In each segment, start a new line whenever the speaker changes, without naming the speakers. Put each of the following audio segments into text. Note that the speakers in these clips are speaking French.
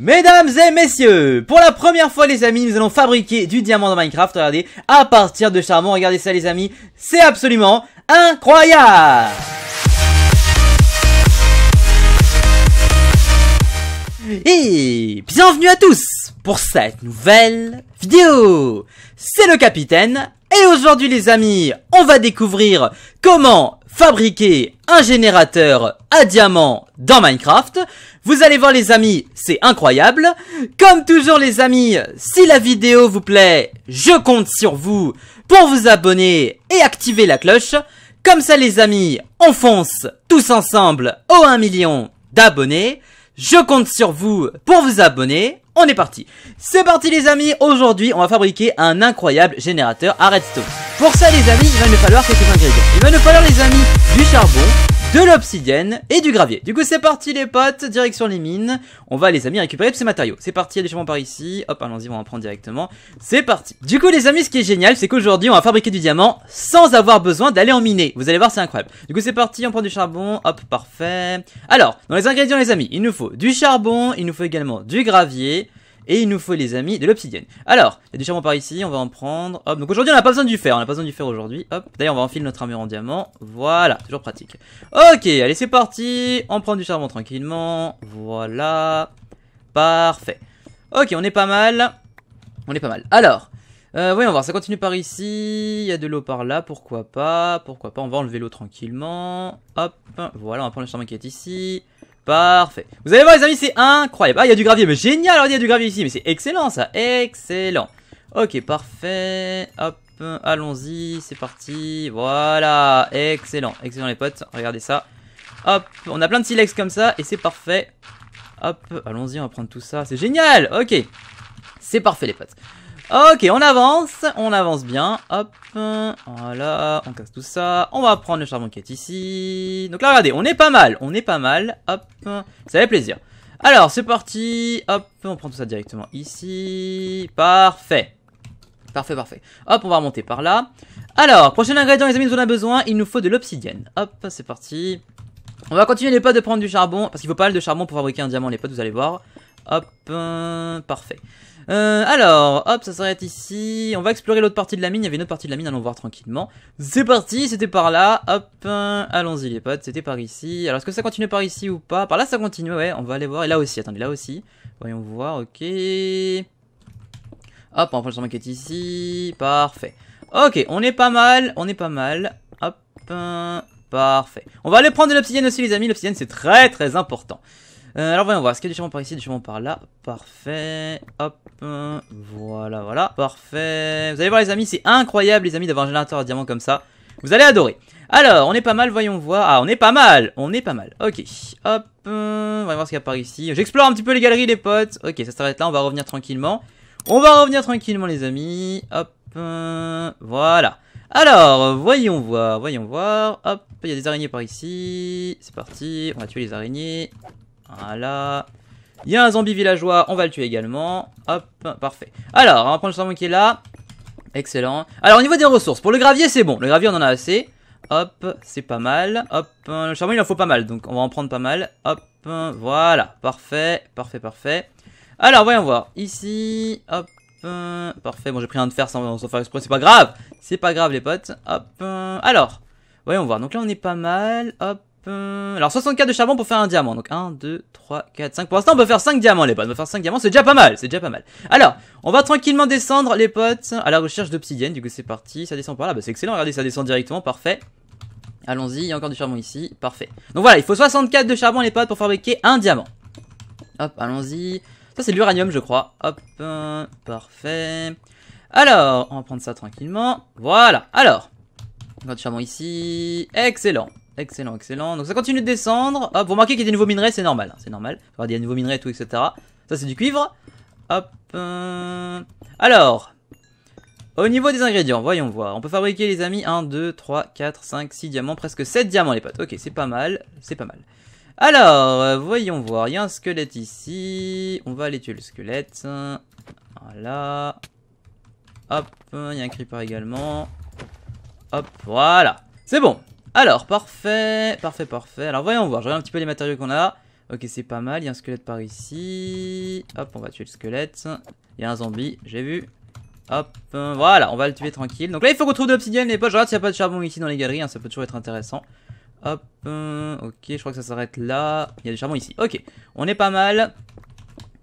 Mesdames et messieurs, pour la première fois les amis, nous allons fabriquer du diamant dans Minecraft, regardez, à partir de charbon, regardez ça les amis, c'est absolument incroyable Et bienvenue à tous pour cette nouvelle vidéo C'est le capitaine, et aujourd'hui les amis, on va découvrir comment fabriquer un générateur à diamant dans Minecraft. Vous allez voir les amis, c'est incroyable. Comme toujours les amis, si la vidéo vous plaît, je compte sur vous pour vous abonner et activer la cloche. Comme ça les amis, on fonce tous ensemble au 1 million d'abonnés. Je compte sur vous pour vous abonner on est parti C'est parti les amis, aujourd'hui on va fabriquer un incroyable générateur à redstone. Pour ça les amis, il va nous falloir quelques ingrédients. Il va nous falloir les amis du charbon, de l'obsidienne et du gravier. Du coup, c'est parti les potes, direction les mines. On va les amis récupérer tous ces matériaux. C'est parti, il y par ici. Hop, allons-y, on va en prendre directement. C'est parti. Du coup, les amis, ce qui est génial, c'est qu'aujourd'hui, on va fabriquer du diamant sans avoir besoin d'aller en miner. Vous allez voir, c'est incroyable. Du coup, c'est parti, on prend du charbon. Hop, parfait. Alors, dans les ingrédients, les amis, il nous faut du charbon, il nous faut également du gravier. Et il nous faut, les amis, de l'obsidienne. Alors, il y a du charbon par ici, on va en prendre. Hop, donc aujourd'hui, on n'a pas besoin du fer, on n'a pas besoin du fer aujourd'hui. d'ailleurs, on va enfiler notre armure en diamant. Voilà, toujours pratique. Ok, allez, c'est parti. On prend du charbon tranquillement. Voilà. Parfait. Ok, on est pas mal. On est pas mal. Alors, euh, voyons voir, ça continue par ici, il y a de l'eau par là, pourquoi pas, pourquoi pas, on va enlever l'eau tranquillement, hop, voilà, on va prendre le charbon qui est ici, Parfait. Vous allez voir les amis, c'est incroyable. Ah, il y a du gravier, mais génial, alors il y a du gravier ici, mais c'est excellent ça, excellent. Ok, parfait. Hop, allons-y, c'est parti. Voilà, excellent, excellent les potes, regardez ça. Hop, on a plein de silex comme ça, et c'est parfait. Hop, allons-y, on va prendre tout ça, c'est génial, ok. C'est parfait les potes. Ok, on avance, on avance bien. Hop, voilà, on casse tout ça. On va prendre le charbon qui est ici. Donc là, regardez, on est pas mal, on est pas mal. Hop, ça fait plaisir. Alors, c'est parti. Hop, on prend tout ça directement ici. Parfait. Parfait, parfait. Hop, on va remonter par là. Alors, prochain ingrédient, les amis, nous en a besoin. Il nous faut de l'obsidienne. Hop, c'est parti. On va continuer les potes de prendre du charbon, parce qu'il faut pas mal de charbon pour fabriquer un diamant, les potes, vous allez voir. Hop, euh, parfait. Euh, alors, hop, ça s'arrête ici. On va explorer l'autre partie de la mine. Il y avait une autre partie de la mine, allons voir tranquillement. C'est parti, c'était par là. Hop, euh, allons-y les potes, c'était par ici. Alors, est-ce que ça continue par ici ou pas Par là, ça continue, ouais, on va aller voir. Et là aussi, attendez, là aussi. Voyons voir, ok. Hop, on prend le qui est ici. Parfait. Ok, on est pas mal, on est pas mal. Hop, parfait. On va aller prendre de l'obsidienne aussi, les amis. L'obsidienne, c'est très très important. Euh, alors voyons voir, est-ce qu'il y a du chemin par ici, du chemin par là Parfait, hop, euh, voilà, voilà, parfait. Vous allez voir les amis, c'est incroyable les amis d'avoir un générateur à diamants comme ça. Vous allez adorer. Alors, on est pas mal, voyons voir. Ah, on est pas mal, on est pas mal. Ok, hop, euh, on va voir ce qu'il y a par ici. J'explore un petit peu les galeries les potes. Ok, ça s'arrête là, on va revenir tranquillement. On va revenir tranquillement les amis, hop, voilà. Alors, voyons voir, voyons voir. Hop, il y a des araignées par ici. C'est parti, on va tuer les araignées. Voilà. Il y a un zombie villageois, on va le tuer également. Hop, parfait. Alors, on va prendre le charbon qui est là. Excellent. Alors, au niveau des ressources, pour le gravier, c'est bon. Le gravier, on en a assez. Hop, c'est pas mal. Hop, le charbon, il en faut pas mal, donc on va en prendre pas mal. Hop, voilà. Parfait, parfait, parfait. Alors, voyons voir. Ici, hop, parfait. Bon, j'ai pris un de fer sans, faire exprès, c'est pas grave. C'est pas grave, les potes. Hop, alors, voyons voir. Donc là, on est pas mal. Hop, alors 64 de charbon pour faire un diamant. Donc 1, 2, 3, 4, 5. Pour l'instant on peut faire 5 diamants les potes. On peut faire 5 diamants. C'est déjà pas mal. C'est déjà pas mal. Alors on va tranquillement descendre les potes à la recherche d'obsidienne. Du coup c'est parti. Ça descend par là. Bah, c'est excellent. Regardez ça descend directement. Parfait. Allons-y. Il y a encore du charbon ici. Parfait. Donc voilà il faut 64 de charbon les potes pour fabriquer un diamant. Hop allons-y. Ça c'est l'uranium je crois. Hop. parfait. Alors on va prendre ça tranquillement. Voilà. Alors. Encore du charbon ici. Excellent. Excellent, excellent. Donc ça continue de descendre. Hop, vous remarquez qu'il y a des nouveaux minerais, c'est normal. c'est normal. il y a des nouveaux minerais et tout, etc. Ça, c'est du cuivre. Hop. Euh, alors, au niveau des ingrédients, voyons voir. On peut fabriquer, les amis, 1, 2, 3, 4, 5, 6 diamants, presque 7 diamants, les potes. Ok, c'est pas mal, c'est pas mal. Alors, euh, voyons voir. Il y a un squelette ici. On va aller tuer le squelette. Voilà. Hop, il y a un creeper également. Hop, voilà. C'est bon. Alors, parfait, parfait, parfait. Alors, voyons voir, je regarde un petit peu les matériaux qu'on a. Ok, c'est pas mal, il y a un squelette par ici. Hop, on va tuer le squelette. Il y a un zombie, j'ai vu. Hop, voilà, on va le tuer tranquille. Donc là, il faut qu'on trouve de l'obsidienne, les potes. Je regarde s'il n'y a pas de charbon ici dans les galeries, hein, ça peut toujours être intéressant. Hop, euh, ok, je crois que ça s'arrête là. Il y a du charbon ici. Ok, on est pas mal.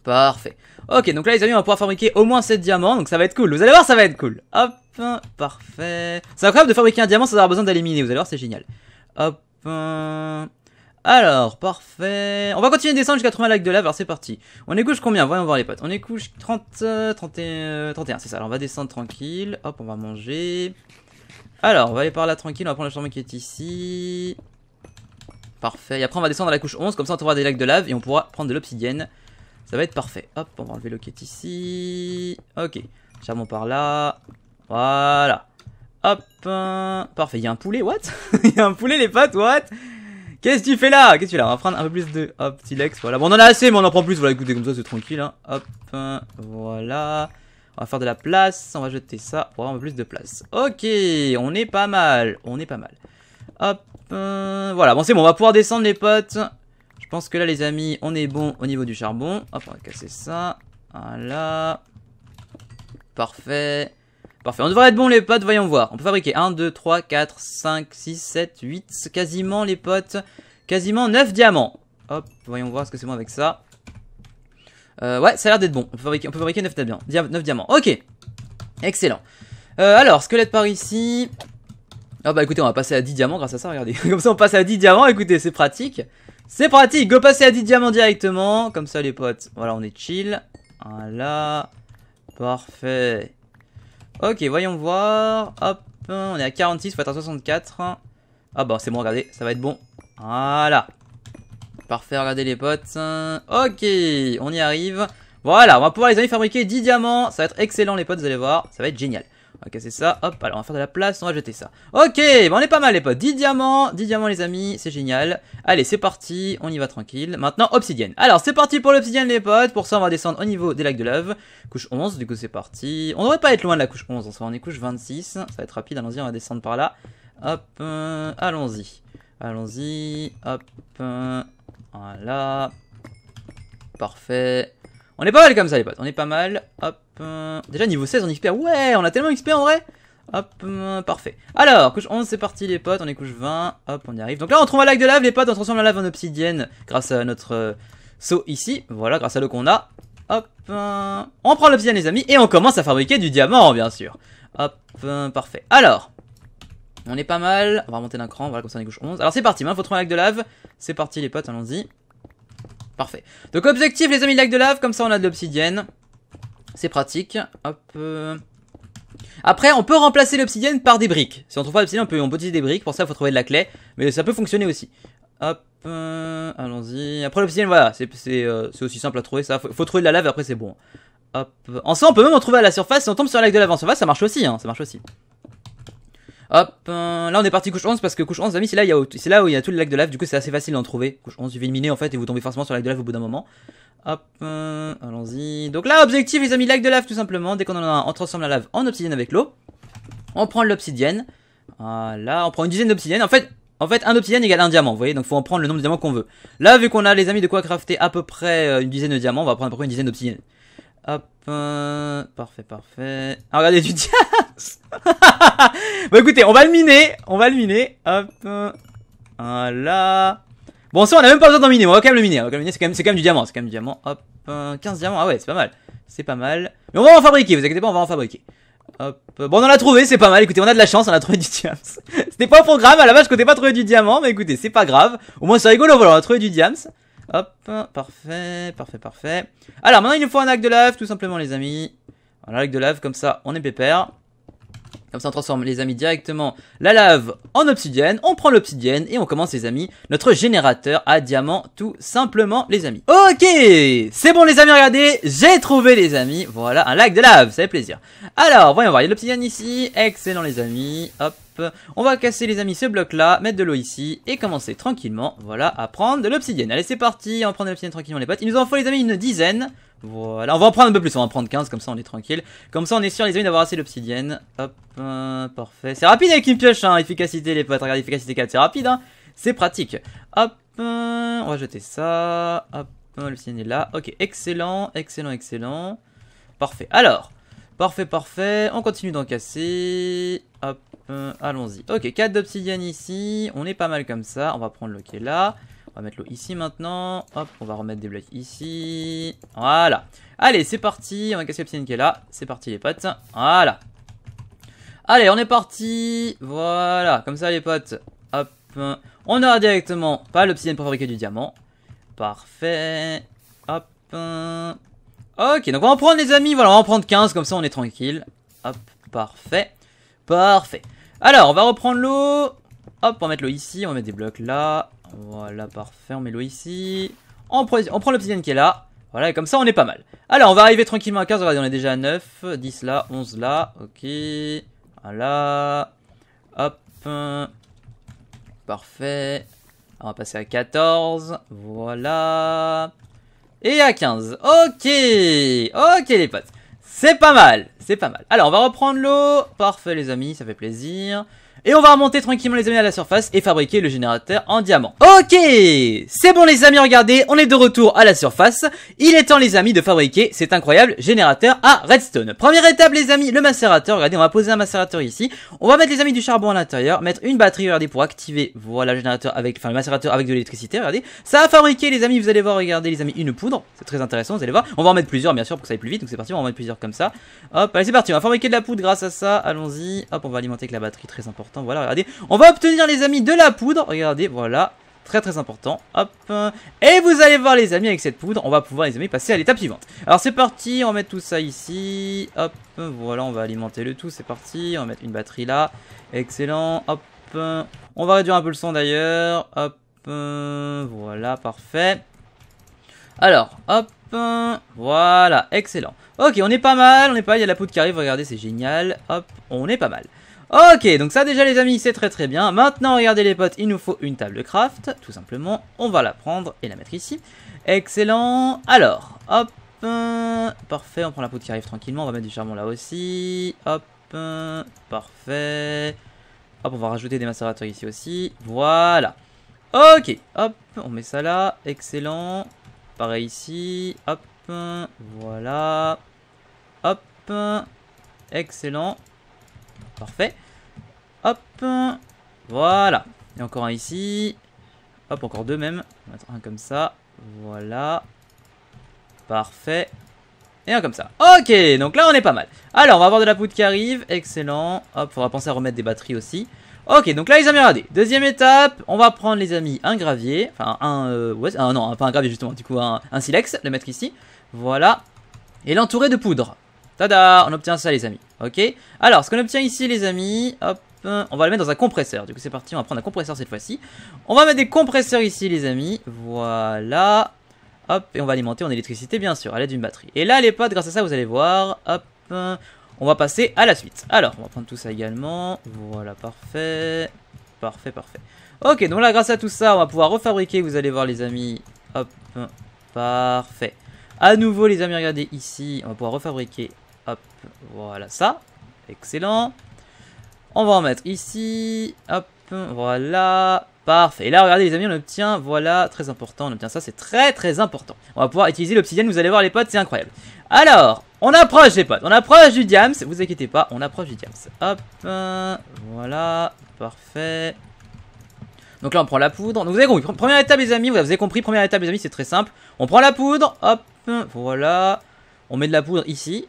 Parfait. Ok, donc là, les amis, on va pouvoir fabriquer au moins 7 diamants, donc ça va être cool. Vous allez voir, ça va être cool. Hop, Parfait. C'est incroyable de fabriquer un diamant sans avoir besoin d'éliminer. Vous allez voir, c'est génial. Hop. Alors, parfait. On va continuer de descendre jusqu'à 80 lacs de lave. Alors, c'est parti. On est couche combien Voyons voir les potes. On est couche 30, 31. Euh, euh, c'est ça. Alors, on va descendre tranquille. Hop, on va manger. Alors, on va aller par là tranquille. On va prendre la chambre qui est ici. Parfait. Et après, on va descendre à la couche 11. Comme ça, on trouvera des lacs de lave et on pourra prendre de l'obsidienne. Ça va être parfait. Hop, on va enlever le qui est ici. Ok. Charbon par là. Voilà. Hop. Euh, parfait. Il y a un poulet, what Il y a un poulet, les pattes, what Qu'est-ce que tu fais là Qu'est-ce que tu là On va prendre un peu plus de... Hop, petit Lex, voilà. Bon, on en a assez, mais on en prend plus. Voilà, écoutez, comme ça, c'est tranquille. Hein. Hop, euh, voilà. On va faire de la place. On va jeter ça pour avoir un peu plus de place. Ok, on est pas mal. On est pas mal. Hop, euh, voilà. Bon, c'est bon, on va pouvoir descendre, les potes. Je pense que là, les amis, on est bon au niveau du charbon. Hop, on va casser ça. Voilà. Parfait. Parfait, on devrait être bon les potes, voyons voir. On peut fabriquer 1, 2, 3, 4, 5, 6, 7, 8, quasiment les potes. Quasiment 9 diamants. Hop, voyons voir ce que c'est bon avec ça. Euh, ouais, ça a l'air d'être bon. On peut fabriquer, on peut fabriquer 9, diamants. Ok, excellent. Euh, alors, squelette par ici. Ah bah écoutez, on va passer à 10 diamants grâce à ça, regardez. Comme ça, on passe à 10 diamants, écoutez, c'est pratique. C'est pratique, go passer à 10 diamants directement. Comme ça, les potes. Voilà, on est chill. Voilà. Parfait. Ok, voyons voir. Hop, on est à 46, faut être à 64. Ah bah c'est bon, regardez, ça va être bon. Voilà. Parfait, regardez les potes. Ok, on y arrive. Voilà, on va pouvoir les amis fabriquer 10 diamants. Ça va être excellent les potes, vous allez voir. Ça va être génial. On va casser ça. Hop, alors on va faire de la place, on va jeter ça. Ok, bah on est pas mal les potes. 10 diamants, 10 diamants les amis, c'est génial. Allez, c'est parti, on y va tranquille. Maintenant, obsidienne. Alors, c'est parti pour l'obsidienne les potes. Pour ça, on va descendre au niveau des lacs de lave. Couche 11, du coup c'est parti. On devrait pas être loin de la couche 11, on hein. on est couche 26. Ça va être rapide, allons-y, on va descendre par là. Hop, euh, allons-y. Allons-y, hop, euh, voilà. Parfait. On est pas mal comme ça les potes, on est pas mal. Hop, Déjà niveau 16 on XP. Ouais, on a tellement XP en vrai. Hop, euh, parfait. Alors, couche 11, c'est parti les potes, on est couche 20, hop, on y arrive. Donc là, on trouve un lac de lave, les potes, on transforme la lave en obsidienne grâce à notre euh, saut ici. Voilà, grâce à l'eau qu'on a. Hop, euh, on prend l'obsidienne les amis, et on commence à fabriquer du diamant, bien sûr. Hop, parfait. Alors, on est pas mal, on va remonter d'un cran, voilà, comme ça on est couche 11. Alors c'est parti, maintenant, hein. faut trouver un lac de lave. C'est parti les potes, allons-y. Parfait. Donc objectif les amis, lac de lave, comme ça on a de l'obsidienne. C'est pratique. Hop. Euh. Après, on peut remplacer l'obsidienne par des briques. Si on trouve pas l'obsidienne, on peut, utiliser des briques. Pour ça, il faut trouver de la clé. Mais ça peut fonctionner aussi. Hop, euh, allons-y. Après l'obsidienne, voilà, euh, c'est aussi simple à trouver ça. Faut, trouver de la lave, après c'est bon. Hop. En on peut même en trouver à la surface. Si on tombe sur la lac de lave en surface, ça marche aussi, hein, ça marche aussi. Hop, là on est parti couche 11 parce que couche 11, amis, c'est là, où il y a tout le lac de lave, du coup c'est assez facile d'en trouver. Couche 11, vous miner en fait et vous tombez forcément sur la lac de lave au bout d'un moment. Hop, euh, allons-y. Donc là, objectif, les amis, lac de lave, tout simplement. Dès qu'on en a un, on transforme la lave en obsidienne avec l'eau. On prend l'obsidienne. Voilà, on prend une dizaine d'obsidienne. En fait, en fait, un obsidienne égale un diamant, vous voyez. Donc faut en prendre le nombre de diamants qu'on veut. Là, vu qu'on a, les amis, de quoi crafter à peu près euh, une dizaine de diamants, on va prendre à peu près une dizaine d'obsidienne. Hop, euh, parfait, parfait. Ah, regardez, du diamant Bon, écoutez, on va le miner. On va le miner. Hop, voilà. Bon, ça, on a même pas besoin d'en miner. On va quand même le miner. On miner. C'est quand, même, quand même du diamant. C'est quand même du diamant. Hop, 15 diamants. Ah ouais, c'est pas mal. C'est pas mal. Mais on va en fabriquer. Vous inquiétez pas, on va en fabriquer. Hop. Bon, on en a trouvé, c'est pas mal. Écoutez, on a de la chance, on a trouvé du diams. C'était pas un programme, à la base, je comptais pas trouver du diamant, mais écoutez, c'est pas grave. Au moins, c'est rigolo, voilà, on a trouvé du diams. Hop, parfait, parfait, parfait. Alors, maintenant, il nous faut un acte de lave, tout simplement, les amis. Un acte de lave, comme ça, on est pépère. Comme ça, on transforme les amis directement la lave en obsidienne. On prend l'obsidienne et on commence, les amis, notre générateur à diamant, tout simplement, les amis. Ok C'est bon, les amis, regardez J'ai trouvé, les amis, voilà, un lac de lave, ça fait plaisir. Alors, voyons voir, il y a de l'obsidienne ici. Excellent, les amis. Hop, on va casser les amis ce bloc là, mettre de l'eau ici et commencer tranquillement, voilà, à prendre de l'obsidienne. Allez c'est parti, on prend de l'obsidienne tranquillement les potes. Il nous en faut les amis une dizaine. Voilà, on va en prendre un peu plus, on va en prendre 15, comme ça on est tranquille. Comme ça on est sûr les amis d'avoir assez d'obsidienne. Hop, euh, parfait. C'est rapide avec une pioche, hein, efficacité les potes, regardez, efficacité 4, c'est rapide, hein. C'est pratique. Hop, euh, on va jeter ça. Hop, euh, l'obsidienne est là. Ok, excellent, excellent, excellent. Parfait, alors, parfait, parfait. On continue d'en casser. Hop, allons-y. Ok, 4 d'obsidienne ici, on est pas mal comme ça. On va prendre le quai là. On va mettre l'eau ici maintenant. Hop, on va remettre des blocs ici. Voilà. Allez, c'est parti. On va casser l'obsidienne qui est là. C'est parti les potes. Voilà. Allez, on est parti. Voilà, comme ça les potes. Hop. On aura directement pas l'obsidienne pour fabriquer du diamant. Parfait. Hop. Ok, donc on va en prendre les amis. Voilà, on va en prendre 15, comme ça on est tranquille. Hop, parfait. Parfait. Alors, on va reprendre l'eau. Hop, on va mettre l'eau ici, on va mettre des blocs là. Voilà, parfait, on met l'eau ici. On prend, l'obsidienne qui est là. Voilà, et comme ça, on est pas mal. Alors, on va arriver tranquillement à 15. on est déjà à 9, 10 là, 11 là. Ok. Voilà. Hop. Parfait. On va passer à 14. Voilà. Et à 15. Ok. Ok, les potes. C'est pas mal. C'est pas mal. Alors, on va reprendre l'eau. Parfait, les amis. Ça fait plaisir. Et on va remonter tranquillement les amis à la surface et fabriquer le générateur en diamant. Ok C'est bon les amis, regardez, on est de retour à la surface. Il est temps les amis de fabriquer cet incroyable générateur à redstone. Première étape les amis, le macérateur. Regardez, on va poser un macérateur ici. On va mettre les amis du charbon à l'intérieur, mettre une batterie, regardez, pour activer, voilà, le générateur avec, enfin le macérateur avec de l'électricité, regardez. Ça a fabriqué les amis, vous allez voir, regardez les amis, une poudre. C'est très intéressant, vous allez voir. On va en mettre plusieurs bien sûr pour que ça aille plus vite, donc c'est parti, on va en mettre plusieurs comme ça. Hop, allez c'est parti, on va fabriquer de la poudre grâce à ça. Allons-y, hop, on va alimenter avec la batterie, très important. Voilà, regardez. On va obtenir, les amis, de la poudre. Regardez, voilà. Très très important. Hop. Et vous allez voir, les amis, avec cette poudre, on va pouvoir, les amis, passer à l'étape suivante. Alors, c'est parti. On va mettre tout ça ici. Hop. Voilà, on va alimenter le tout. C'est parti. On va mettre une batterie là. Excellent. Hop. On va réduire un peu le son d'ailleurs. Hop. Voilà, parfait. Alors, hop. Voilà, excellent. Ok, on est pas mal, on est pas mal, il y a la poudre qui arrive, regardez, c'est génial. Hop, on est pas mal. Ok, donc ça déjà les amis, c'est très très bien. Maintenant, regardez les potes, il nous faut une table de craft, tout simplement. On va la prendre et la mettre ici. Excellent. Alors, hop, euh, parfait, on prend la poudre qui arrive tranquillement. On va mettre du charbon là aussi. Hop, euh, parfait. Hop, on va rajouter des macérateurs ici aussi. Voilà. Ok, hop, on met ça là. Excellent. Pareil ici. Hop, euh, voilà. Hop, excellent. Parfait. Hop. Voilà. Et encore un ici. Hop, encore deux même. On va mettre un comme ça. Voilà. Parfait. Et un comme ça. Ok, donc là on est pas mal. Alors, on va avoir de la poudre qui arrive. Excellent. Hop, faudra penser à remettre des batteries aussi. Ok, donc là les amis, regardez. Deuxième étape, on va prendre les amis un gravier. Enfin, un... Euh, ouais, non, pas un gravier justement. Du coup, un, un silex. Le mettre ici. Voilà. Et l'entourer de poudre. Tada, on obtient ça les amis. Ok Alors, ce qu'on obtient ici, les amis, hop, on va le mettre dans un compresseur. Du coup, c'est parti, on va prendre un compresseur cette fois-ci. On va mettre des compresseurs ici, les amis. Voilà. Hop, et on va alimenter en électricité, bien sûr, à l'aide d'une batterie. Et là, les potes, grâce à ça, vous allez voir, hop, on va passer à la suite. Alors, on va prendre tout ça également. Voilà, parfait. Parfait, parfait. Ok, donc là, grâce à tout ça, on va pouvoir refabriquer, vous allez voir, les amis. Hop, parfait. À nouveau, les amis, regardez ici, on va pouvoir refabriquer Hop, voilà ça. Excellent. On va en mettre ici. Hop, voilà. Parfait. Et là, regardez les amis, on obtient, voilà, très important, on obtient ça, c'est très très important. On va pouvoir utiliser l'obsidienne, vous allez voir les potes, c'est incroyable. Alors, on approche les potes, on approche du diams, vous inquiétez pas, on approche du diams. Hop, voilà, parfait. Donc là, on prend la poudre. Donc vous avez compris, première étape les amis, vous avez compris, première étape les amis, c'est très simple. On prend la poudre, hop, voilà. On met de la poudre ici,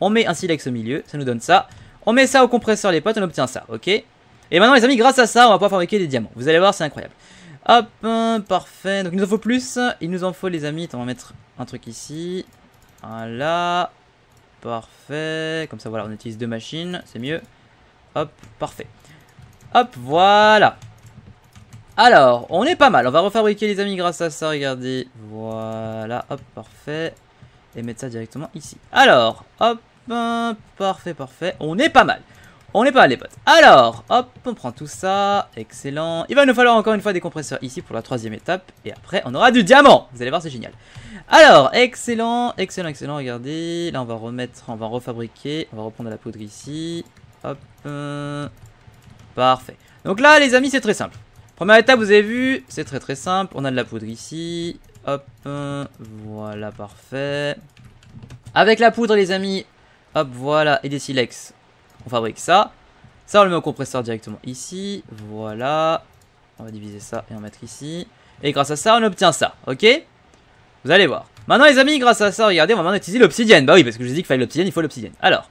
on met un silex au milieu, ça nous donne ça. On met ça au compresseur les potes, on obtient ça, ok Et maintenant les amis, grâce à ça, on va pouvoir fabriquer des diamants. Vous allez voir, c'est incroyable. Hop, hein, parfait. Donc il nous en faut plus. Il nous en faut les amis, on va mettre un truc ici. Voilà. Parfait. Comme ça, voilà, on utilise deux machines, c'est mieux. Hop, parfait. Hop, voilà. Alors, on est pas mal. On va refabriquer les amis grâce à ça, regardez. Voilà, hop, parfait. Et mettre ça directement ici. Alors, hop, Parfait, parfait. On est pas mal. On est pas mal, les potes. Alors, hop, on prend tout ça. Excellent. Il va nous falloir encore une fois des compresseurs ici pour la troisième étape. Et après, on aura du diamant. Vous allez voir, c'est génial. Alors, excellent, excellent, excellent. Regardez, là, on va remettre, on va refabriquer. On va reprendre la poudre ici. Hop. Euh, parfait. Donc là, les amis, c'est très simple. Première étape, vous avez vu, c'est très très simple. On a de la poudre ici. Hop. Euh, voilà, parfait. Avec la poudre, les amis, Hop, voilà, et des silex. On fabrique ça. Ça, on le met au compresseur directement ici. Voilà. On va diviser ça et en mettre ici. Et grâce à ça, on obtient ça, ok Vous allez voir. Maintenant, les amis, grâce à ça, regardez, on va maintenant utiliser l'obsidienne. Bah oui, parce que je vous ai dit qu'il fallait l'obsidienne, il faut l'obsidienne. Alors,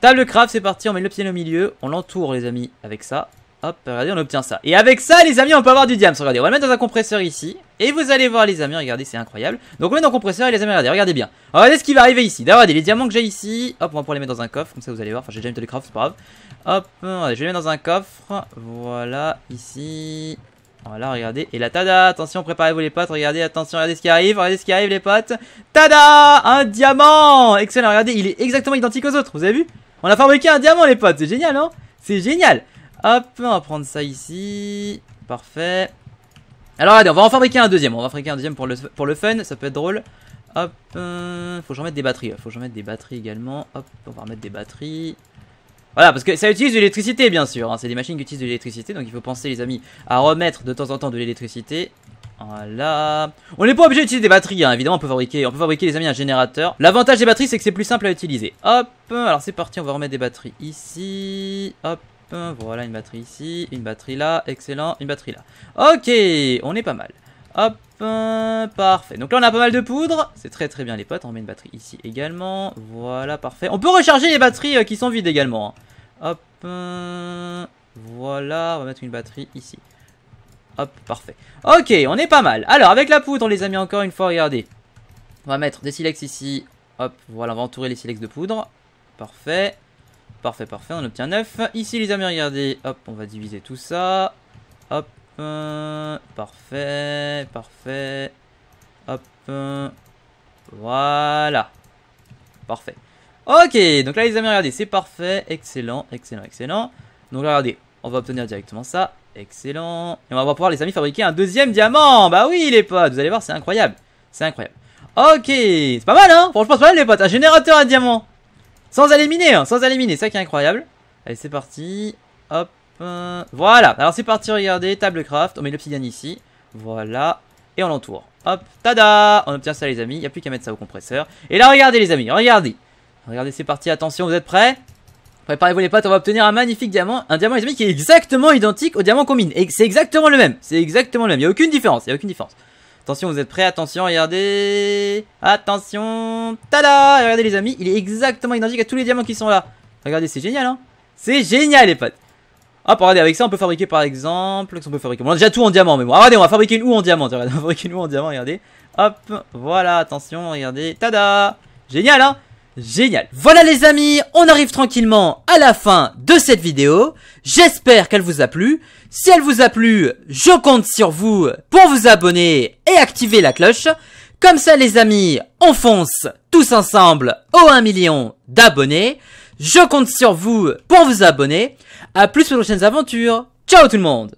table craft, c'est parti, on met l'obsidienne au milieu. On l'entoure, les amis, avec ça. Hop, regardez, on obtient ça. Et avec ça, les amis, on peut avoir du diamant. Regardez, on va le mettre dans un compresseur ici. Et vous allez voir les amis, regardez, c'est incroyable. Donc on est dans le compresseur et les amis, regardez, regardez bien. Regardez ce qui va arriver ici. d'accord regardez, les diamants que j'ai ici. Hop, on va pouvoir les mettre dans un coffre, comme ça vous allez voir. Enfin, j'ai déjà mis télécraft les c'est pas grave. Hop, euh, je vais les mettre dans un coffre. Voilà, ici. Voilà, regardez. Et là, tada Attention, préparez-vous les potes. Regardez, attention, regardez ce qui arrive. Regardez ce qui arrive, les potes. Tada Un diamant Excellent, regardez, il est exactement identique aux autres. Vous avez vu On a fabriqué un diamant, les potes. C'est génial, non hein C'est génial. Hop, on va prendre ça ici. Parfait. Alors allez on va en fabriquer un deuxième. On va fabriquer un deuxième pour le, pour le fun, ça peut être drôle. Hop, euh, faut que j'en mette des batteries. Faut que j'en mette des batteries également. Hop, on va remettre des batteries. Voilà, parce que ça utilise de l'électricité, bien sûr. Hein. C'est des machines qui utilisent de l'électricité, donc il faut penser, les amis, à remettre de temps en temps de l'électricité. Voilà. On n'est pas obligé d'utiliser des batteries, hein. évidemment, on peut fabriquer, on peut fabriquer, les amis, un générateur. L'avantage des batteries, c'est que c'est plus simple à utiliser. Hop, alors c'est parti, on va remettre des batteries ici. Hop, voilà, une batterie ici, une batterie là, excellent, une batterie là. Ok, on est pas mal. Hop, euh, parfait. Donc là, on a pas mal de poudre. C'est très très bien les potes. On met une batterie ici également. Voilà, parfait. On peut recharger les batteries euh, qui sont vides également. Hein. Hop, euh, voilà, on va mettre une batterie ici. Hop, parfait. Ok, on est pas mal. Alors, avec la poudre, on les a mis encore une fois, regardez. On va mettre des silex ici. Hop, voilà, on va entourer les silex de poudre. Parfait. Parfait, parfait, on obtient 9. Ici, les amis, regardez. Hop, on va diviser tout ça. Hop, euh, parfait, parfait. Hop, euh, voilà. Parfait. Ok, donc là, les amis, regardez, c'est parfait. Excellent, excellent, excellent. Donc là, regardez, on va obtenir directement ça. Excellent. Et on va pouvoir, les amis, fabriquer un deuxième diamant. Bah oui, les potes, vous allez voir, c'est incroyable. C'est incroyable. Ok, c'est pas mal, hein je pense pas mal, les potes. Un générateur à diamant. Sans éliminer, hein, sans éliminer, ça qui est incroyable. Allez, c'est parti. Hop. Euh, voilà. Alors c'est parti, regardez, table craft. On met l'obsidienne ici. Voilà. Et on l'entoure. Hop, tada On obtient ça les amis, il n'y a plus qu'à mettre ça au compresseur. Et là, regardez les amis, regardez. Regardez, c'est parti, attention, vous êtes prêts Préparez-vous les pattes, on va obtenir un magnifique diamant. Un diamant, les amis, qui est exactement identique au diamant combine. Et c'est exactement le même. C'est exactement le même. Il n'y a aucune différence. Il n'y a aucune différence. Attention, vous êtes prêts Attention, regardez Attention Tada Regardez les amis, il est exactement identique à tous les diamants qui sont là. Regardez, c'est génial, hein C'est génial, les potes Hop, regardez, avec ça, on peut fabriquer, par exemple... On peut fabriquer... On a déjà tout en diamant, mais bon. Ah, regardez, on va fabriquer une ou en diamant. Regardez, on va fabriquer une ou en diamant, regardez. Hop, voilà, attention, regardez. Tada Génial, hein Génial. Voilà les amis, on arrive tranquillement à la fin de cette vidéo. J'espère qu'elle vous a plu. Si elle vous a plu, je compte sur vous pour vous abonner et activer la cloche. Comme ça les amis, on fonce tous ensemble au 1 million d'abonnés. Je compte sur vous pour vous abonner. À plus pour les prochaines aventures. Ciao tout le monde